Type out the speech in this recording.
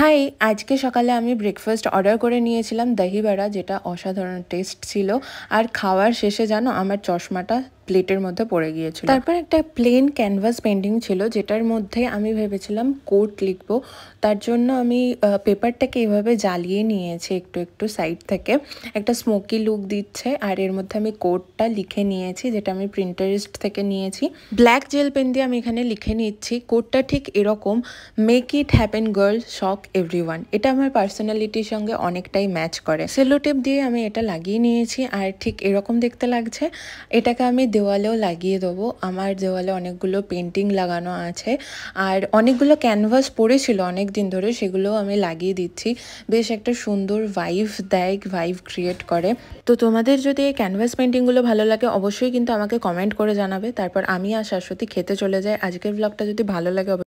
high আজকে সকালে আমি ব্রেকফাস্ট অর্ডার করে নিয়েছিলাম দহি যেটা অসাধারণ টেস্ট ছিল আর খাওয়ার শেষে জানো আমার চশমাটা প্লেটের মধ্যে পড়ে গিয়েছিল তারপর একটা প্লেন ক্যানভাস পেন্টিং ছিল যেটার মধ্যে আমি ভেবেছিলাম কোট লিখব তার জন্য আমি পেপারটাকে এভাবে জ্বালিয়ে নিয়েছি একটু একটু সাইড থেকে একটা স্মোকি লুক দিচ্ছে আর এর মধ্যে আমি কোটটা লিখে নিয়েছি যেটা আমি প্রিন্টারিস্ট থেকে নিয়েছি ব্ল্যাক জেল পেন দিয়ে আমি এখানে লিখে নিচ্ছি কোটটা ঠিক এরকম make it happen girl shock every এটা আমার পার্সোনালিটির সঙ্গে অনেকটাই ম্যাচ করে সেলোটেপ দিয়ে আমি এটা লাগিয়ে নিয়েছি আর ঠিক এরকম দেখতে লাগছে এটাকে আমি দেওয়ালেও লাগিয়ে দেবো আমার দেওয়ালে অনেকগুলো পেন্টিং লাগানো আছে আর অনেকগুলো ক্যানভাস পড়েছিল অনেক দিন ধরে সেগুলো আমি লাগিয়ে দিচ্ছি বেশ একটা সুন্দর ভাইভ দেয় ভাইভ ক্রিয়েট করে তো তোমাদের যদি এই ক্যানভাস পেন্টিংগুলো ভালো লাগে অবশ্যই কিন্তু আমাকে কমেন্ট করে জানাবে তারপর আমি আর শাশ্বতী খেতে চলে যাই আজকের ব্লগটা যদি ভালো লাগে